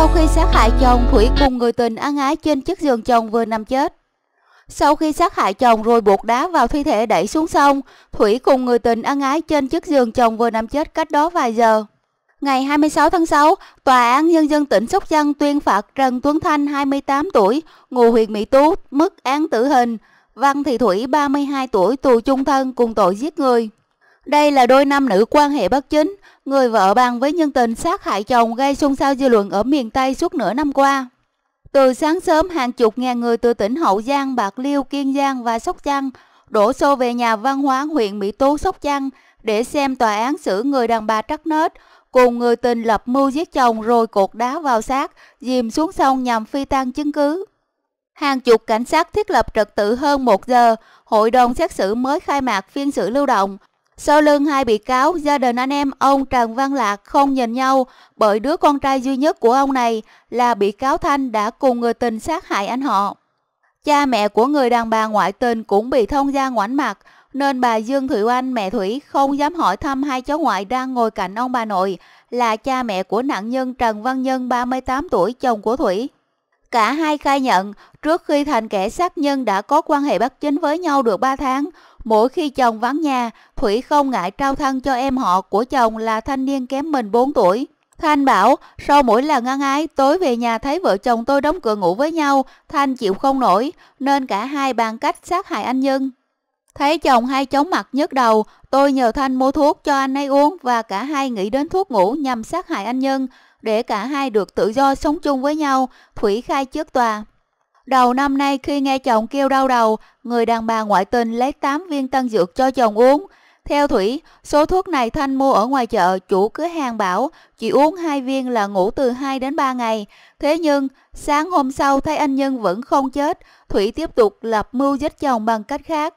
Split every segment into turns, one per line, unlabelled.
Sau khi sát hại chồng, Thủy cùng người tình ăn ái trên chiếc giường chồng vừa nằm chết. Sau khi sát hại chồng rồi buộc đá vào thi thể đẩy xuống sông, Thủy cùng người tình ăn ái trên chiếc giường chồng vừa nằm chết cách đó vài giờ. Ngày 26 tháng 6, Tòa án Nhân dân tỉnh Sóc Trăng tuyên phạt Trần Tuấn Thanh 28 tuổi, ngụ huyện Mỹ Tú, mức án tử hình. Văn Thị Thủy 32 tuổi tù chung thân cùng tội giết người. Đây là đôi nam nữ quan hệ bất chính, người vợ bằng với nhân tình sát hại chồng gây xung sao dư luận ở miền Tây suốt nửa năm qua. Từ sáng sớm, hàng chục ngàn người từ tỉnh Hậu Giang, Bạc Liêu, Kiên Giang và Sóc Trăng đổ xô về nhà văn hóa huyện Mỹ Tú Sóc Trăng để xem tòa án xử người đàn bà trắc nết cùng người tình lập mưu giết chồng rồi cột đá vào xác, dìm xuống sông nhằm phi tan chứng cứ. Hàng chục cảnh sát thiết lập trật tự hơn một giờ, hội đồng xét xử mới khai mạc phiên xử lưu động. Sau lưng hai bị cáo, gia đình anh em ông Trần Văn Lạc không nhìn nhau bởi đứa con trai duy nhất của ông này là bị cáo Thanh đã cùng người tình sát hại anh họ. Cha mẹ của người đàn bà ngoại tình cũng bị thông gia ngoảnh mặt nên bà Dương Thủy Oanh mẹ Thủy không dám hỏi thăm hai cháu ngoại đang ngồi cạnh ông bà nội là cha mẹ của nạn nhân Trần Văn Nhân 38 tuổi chồng của Thủy. Cả hai khai nhận trước khi thành kẻ sát nhân đã có quan hệ bất chính với nhau được 3 tháng, Mỗi khi chồng vắng nhà, Thủy không ngại trao thân cho em họ của chồng là thanh niên kém mình 4 tuổi. Thanh bảo, sau mỗi lần ăn ái, tối về nhà thấy vợ chồng tôi đóng cửa ngủ với nhau, Thanh chịu không nổi, nên cả hai bàn cách sát hại anh Nhân. Thấy chồng hai chóng mặt nhức đầu, tôi nhờ Thanh mua thuốc cho anh ấy uống và cả hai nghĩ đến thuốc ngủ nhằm sát hại anh Nhân, để cả hai được tự do sống chung với nhau, Thủy khai trước tòa. Đầu năm nay khi nghe chồng kêu đau đầu, người đàn bà ngoại tình lấy 8 viên tân dược cho chồng uống. Theo Thủy, số thuốc này Thanh mua ở ngoài chợ, chủ cửa hàng bảo chỉ uống hai viên là ngủ từ 2 đến 3 ngày. Thế nhưng, sáng hôm sau thấy anh Nhân vẫn không chết, Thủy tiếp tục lập mưu giết chồng bằng cách khác.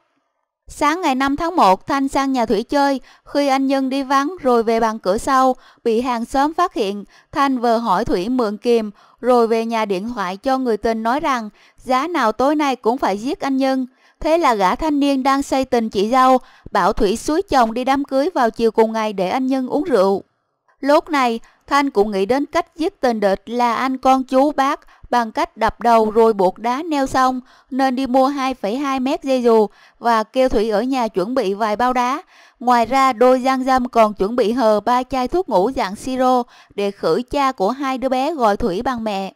Sáng ngày 5 tháng 1, Thanh sang nhà Thủy chơi. Khi anh Nhân đi vắng rồi về bằng cửa sau, bị hàng xóm phát hiện. Thanh vừa hỏi Thủy mượn kìm, rồi về nhà điện thoại cho người tình nói rằng giá nào tối nay cũng phải giết anh Nhân. Thế là gã thanh niên đang say tình chị dâu, bảo Thủy suối chồng đi đám cưới vào chiều cùng ngày để anh Nhân uống rượu. Lúc này, Thanh cũng nghĩ đến cách giết tên địch là anh con chú bác bằng cách đập đầu rồi buộc đá neo xong nên đi mua 2,2 mét dây dù và kêu Thủy ở nhà chuẩn bị vài bao đá. Ngoài ra đôi giang dâm còn chuẩn bị hờ ba chai thuốc ngủ dạng siro để khử cha của hai đứa bé gọi Thủy bằng mẹ.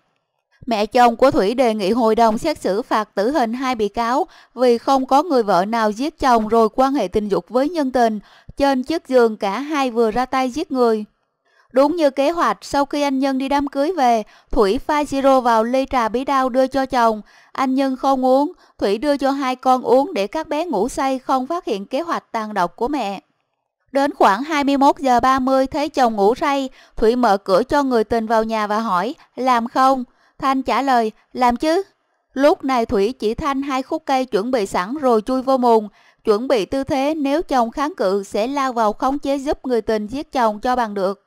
Mẹ chồng của Thủy đề nghị hội đồng xét xử phạt tử hình hai bị cáo vì không có người vợ nào giết chồng rồi quan hệ tình dục với nhân tình. Trên chiếc giường cả hai vừa ra tay giết người. Đúng như kế hoạch, sau khi anh Nhân đi đám cưới về, Thủy pha siro vào ly trà bí đao đưa cho chồng. Anh Nhân không uống, Thủy đưa cho hai con uống để các bé ngủ say không phát hiện kế hoạch tàn độc của mẹ. Đến khoảng 21 giờ 30 thấy chồng ngủ say, Thủy mở cửa cho người tình vào nhà và hỏi, làm không? Thanh trả lời, làm chứ. Lúc này Thủy chỉ thanh hai khúc cây chuẩn bị sẵn rồi chui vô mùng, chuẩn bị tư thế nếu chồng kháng cự sẽ lao vào khống chế giúp người tình giết chồng cho bằng được.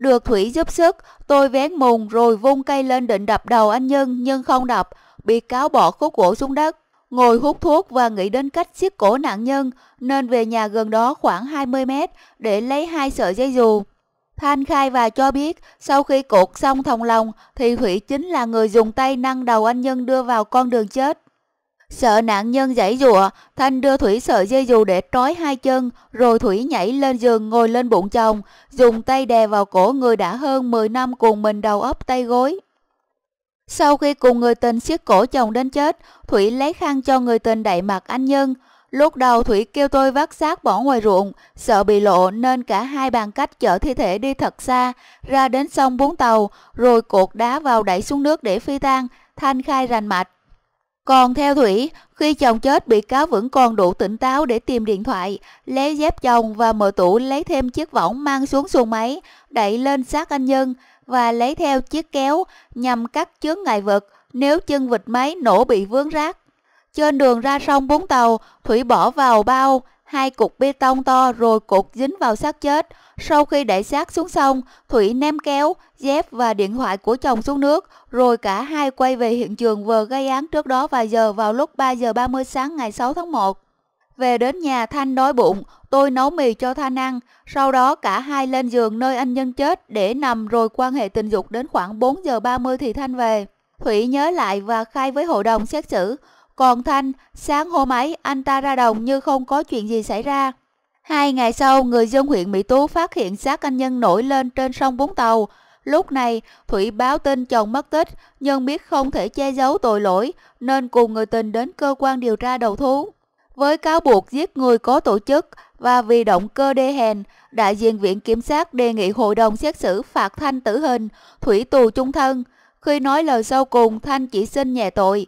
Được Thủy giúp sức, tôi vén mùng rồi vung cây lên định đập đầu anh Nhân nhưng không đập, bị cáo bỏ khúc gỗ xuống đất. Ngồi hút thuốc và nghĩ đến cách siết cổ nạn nhân nên về nhà gần đó khoảng 20 mét để lấy hai sợi dây dù. Thanh khai và cho biết sau khi cột xong thòng lòng thì Thủy chính là người dùng tay nâng đầu anh Nhân đưa vào con đường chết. Sợ nạn nhân giãy giụa, Thanh đưa Thủy sợi dây dù để trói hai chân, rồi Thủy nhảy lên giường ngồi lên bụng chồng, dùng tay đè vào cổ người đã hơn 10 năm cùng mình đầu ấp tay gối. Sau khi cùng người tình siết cổ chồng đến chết, Thủy lấy khăn cho người tình đậy mặt anh Nhân. Lúc đầu Thủy kêu tôi vác xác bỏ ngoài ruộng, sợ bị lộ nên cả hai bàn cách chở thi thể đi thật xa, ra đến sông bốn Tàu, rồi cột đá vào đẩy xuống nước để phi tan. Thanh khai rành mạch. Còn theo Thủy, khi chồng chết bị cáo vẫn còn đủ tỉnh táo để tìm điện thoại, lấy dép chồng và mở tủ lấy thêm chiếc võng mang xuống xuồng máy, đẩy lên xác anh Nhân và lấy theo chiếc kéo nhằm cắt chướng ngại vật nếu chân vịt máy nổ bị vướng rác. Trên đường ra sông bốn Tàu, Thủy bỏ vào bao, hai cục bê tông to rồi cột dính vào xác chết. Sau khi đẩy xác xuống sông, Thủy ném kéo, dép và điện thoại của chồng xuống nước, rồi cả hai quay về hiện trường vừa gây án trước đó vài giờ vào lúc 3 giờ 30 sáng ngày 6 tháng 1. Về đến nhà Thanh đói bụng, tôi nấu mì cho Thanh ăn, sau đó cả hai lên giường nơi anh Nhân chết để nằm rồi quan hệ tình dục đến khoảng 4 giờ 30 thì Thanh về. Thủy nhớ lại và khai với hội đồng xét xử, còn Thanh, sáng hôm ấy anh ta ra đồng như không có chuyện gì xảy ra. Hai ngày sau, người dân huyện Mỹ Tú phát hiện xác anh nhân nổi lên trên sông bốn Tàu. Lúc này, Thủy báo tin chồng mất tích, nhưng biết không thể che giấu tội lỗi, nên cùng người tình đến cơ quan điều tra đầu thú. Với cáo buộc giết người có tổ chức và vì động cơ đê hèn, đại diện Viện Kiểm sát đề nghị hội đồng xét xử phạt Thanh tử hình, Thủy tù chung thân. Khi nói lời sau cùng, Thanh chỉ xin nhẹ tội,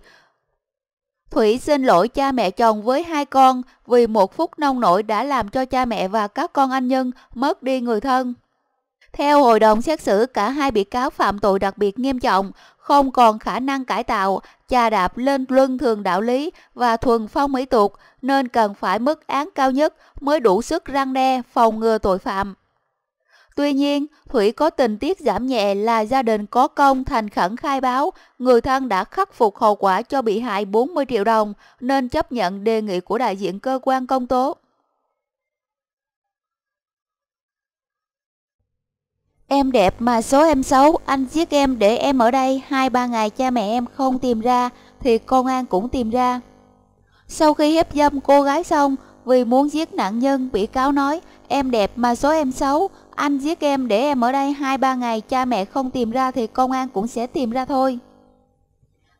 Thủy xin lỗi cha mẹ chồng với hai con vì một phút nông nổi đã làm cho cha mẹ và các con anh nhân mất đi người thân. Theo hội đồng xét xử, cả hai bị cáo phạm tội đặc biệt nghiêm trọng, không còn khả năng cải tạo, chà đạp lên luân thường đạo lý và thuần phong mỹ tục, nên cần phải mức án cao nhất mới đủ sức răng đe, phòng ngừa tội phạm. Tuy nhiên, Thủy có tình tiết giảm nhẹ là gia đình có công thành khẩn khai báo, người thân đã khắc phục hậu quả cho bị hại 40 triệu đồng nên chấp nhận đề nghị của đại diện cơ quan công tố. Em đẹp mà số em xấu, anh giết em để em ở đây, hai ba ngày cha mẹ em không tìm ra thì công an cũng tìm ra. Sau khi hiếp dâm cô gái xong, vì muốn giết nạn nhân, bị cáo nói em đẹp mà số em xấu, anh giết em để em ở đây 2-3 ngày cha mẹ không tìm ra thì công an cũng sẽ tìm ra thôi.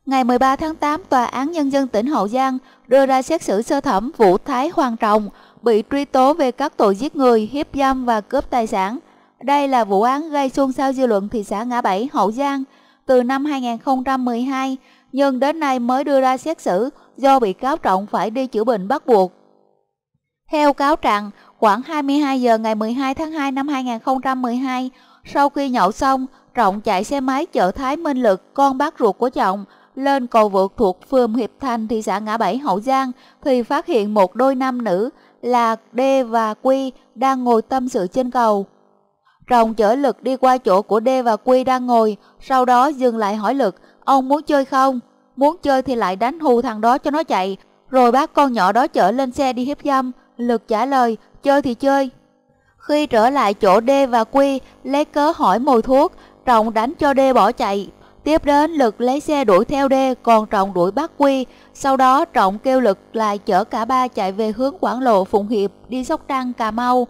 Ngày 13 tháng 8, Tòa án Nhân dân tỉnh Hậu Giang đưa ra xét xử sơ thẩm vũ Thái Hoàng Trọng bị truy tố về các tội giết người, hiếp dâm và cướp tài sản. Đây là vụ án gây xôn xao dư luận thị xã Ngã Bảy, Hậu Giang từ năm 2012, nhưng đến nay mới đưa ra xét xử do bị cáo Trọng phải đi chữa bệnh bắt buộc. Theo cáo trạng, Khoảng 22 giờ ngày 12 tháng 2 năm 2012, sau khi nhậu xong, Trọng chạy xe máy chở Thái Minh Lực, con bác ruột của Trọng, lên cầu vượt thuộc phường Hiệp Thành thị xã Ngã Bảy Hậu Giang thì phát hiện một đôi nam nữ là D và Quy đang ngồi tâm sự trên cầu. Trọng chở Lực đi qua chỗ của D và Quy đang ngồi, sau đó dừng lại hỏi Lực, ông muốn chơi không? Muốn chơi thì lại đánh hù thằng đó cho nó chạy, rồi bác con nhỏ đó chở lên xe đi hiếp dâm. Lực trả lời, chơi thì chơi. Khi trở lại chỗ D và Quy, lấy cớ hỏi mồi thuốc, Trọng đánh cho D bỏ chạy. Tiếp đến Lực lấy xe đuổi theo D, còn Trọng đuổi bắt Quy. Sau đó Trọng kêu Lực lại chở cả ba chạy về hướng Quảng Lộ, Phụng Hiệp, đi Sóc Trăng, Cà Mau.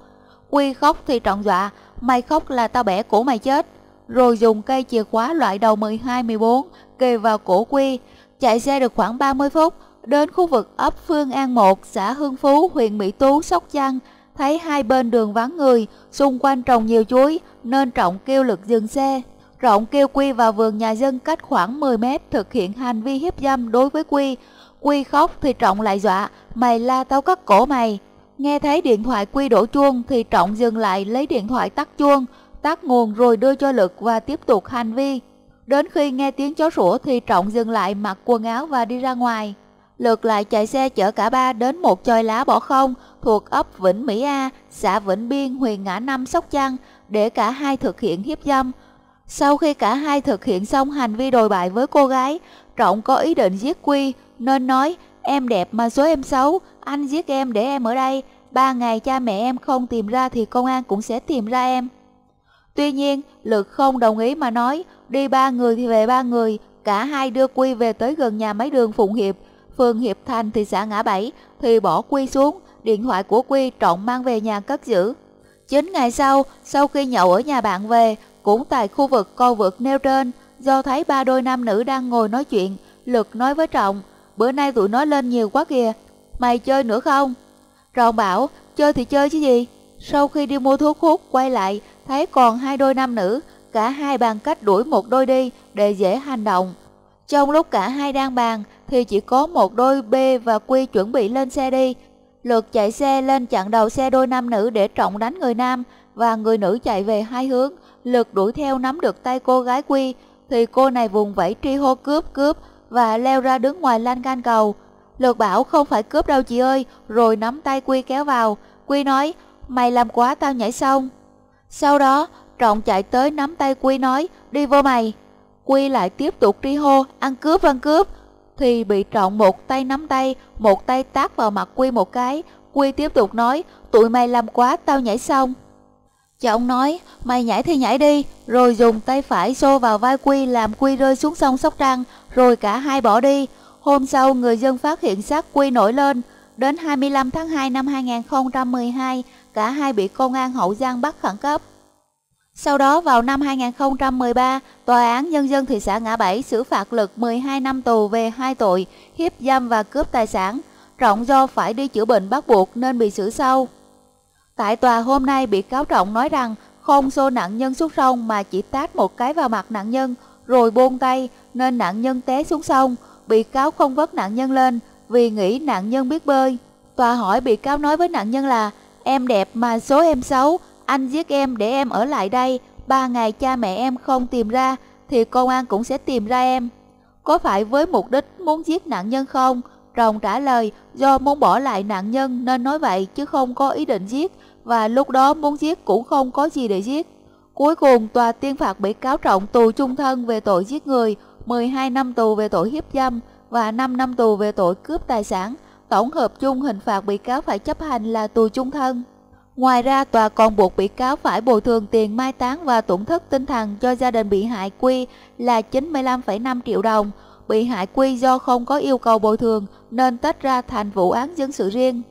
Quy khóc thì Trọng dọa, mày khóc là tao bẻ cổ mày chết. Rồi dùng cây chìa khóa loại đầu 12-14 kề vào cổ Quy. Chạy xe được khoảng 30 phút, đến khu vực ấp Phương An 1, xã Hương Phú, huyện Mỹ Tú, Sóc Trăng, thấy hai bên đường vắng người, xung quanh trồng nhiều chuối nên Trọng kêu lực dừng xe. Trọng kêu Quy vào vườn nhà dân cách khoảng 10 mét thực hiện hành vi hiếp dâm đối với Quy. Quy khóc thì Trọng lại dọa, mày la tao cắt cổ mày. Nghe thấy điện thoại Quy đổ chuông thì Trọng dừng lại lấy điện thoại tắt chuông, tắt nguồn rồi đưa cho lực và tiếp tục hành vi. Đến khi nghe tiếng chó sủa thì Trọng dừng lại mặc quần áo và đi ra ngoài lượt lại chạy xe chở cả ba đến một chòi lá bỏ không thuộc ấp Vĩnh Mỹ A, xã Vĩnh Biên, huyện Ngã Năm, Sóc Trăng để cả hai thực hiện hiếp dâm. Sau khi cả hai thực hiện xong hành vi đồi bại với cô gái, Trọng có ý định giết Quy nên nói em đẹp mà số em xấu, anh giết em để em ở đây, ba ngày cha mẹ em không tìm ra thì công an cũng sẽ tìm ra em. Tuy nhiên, Lực không đồng ý mà nói đi ba người thì về ba người, cả hai đưa Quy về tới gần nhà máy đường Phụng Hiệp phường Hiệp Thành thị xã Ngã Bảy thì bỏ Quy xuống, điện thoại của Quy trộn mang về nhà cất giữ. 9 ngày sau, sau khi nhậu ở nhà bạn về, cũng tại khu vực cầu vượt nêu trên, do thấy ba đôi nam nữ đang ngồi nói chuyện, Lực nói với Trọng, bữa nay tụi nó lên nhiều quá kìa, mày chơi nữa không? Trọng bảo, chơi thì chơi chứ gì? Sau khi đi mua thuốc hút, quay lại, thấy còn hai đôi nam nữ, cả hai bàn cách đuổi một đôi đi để dễ hành động. Trong lúc cả hai đang bàn thì chỉ có một đôi B và Quy chuẩn bị lên xe đi. Lượt chạy xe lên chặn đầu xe đôi nam nữ để trọng đánh người nam và người nữ chạy về hai hướng. Lượt đuổi theo nắm được tay cô gái Quy thì cô này vùng vẫy tri hô cướp cướp và leo ra đứng ngoài lan can cầu. Lượt bảo không phải cướp đâu chị ơi rồi nắm tay Quy kéo vào. Quy nói mày làm quá tao nhảy xong. Sau đó trọng chạy tới nắm tay Quy nói đi vô mày. Quy lại tiếp tục tri hô, ăn cướp ăn cướp, thì bị trọng một tay nắm tay, một tay tát vào mặt Quy một cái. Quy tiếp tục nói, tụi mày làm quá, tao nhảy xong. Trọng nói, mày nhảy thì nhảy đi, rồi dùng tay phải xô vào vai Quy làm Quy rơi xuống sông Sóc Trăng, rồi cả hai bỏ đi. Hôm sau, người dân phát hiện xác Quy nổi lên. Đến 25 tháng 2 năm 2012, cả hai bị công an Hậu Giang bắt khẩn cấp. Sau đó vào năm 2013, Tòa án Nhân dân thị xã Ngã Bảy xử phạt Lực 12 năm tù về hai tội hiếp dâm và cướp tài sản. Trọng do phải đi chữa bệnh bắt buộc nên bị xử sau. Tại tòa hôm nay, bị cáo Trọng nói rằng không xô nạn nhân xuống sông mà chỉ tát một cái vào mặt nạn nhân rồi buông tay nên nạn nhân té xuống sông. Bị cáo không vớt nạn nhân lên vì nghĩ nạn nhân biết bơi. Tòa hỏi bị cáo nói với nạn nhân là em đẹp mà số em xấu, anh giết em để em ở lại đây, ba ngày cha mẹ em không tìm ra thì công an cũng sẽ tìm ra em. Có phải với mục đích muốn giết nạn nhân không? Rồng trả lời do muốn bỏ lại nạn nhân nên nói vậy chứ không có ý định giết và lúc đó muốn giết cũng không có gì để giết. Cuối cùng tòa tuyên phạt bị cáo trọng tù chung thân về tội giết người, 12 năm tù về tội hiếp dâm và 5 năm tù về tội cướp tài sản. Tổng hợp chung hình phạt bị cáo phải chấp hành là tù chung thân. Ngoài ra, tòa còn buộc bị cáo phải bồi thường tiền mai táng và tổn thất tinh thần cho gia đình bị hại Quy là 95,5 triệu đồng. Bị hại Quy do không có yêu cầu bồi thường nên tách ra thành vụ án dân sự riêng.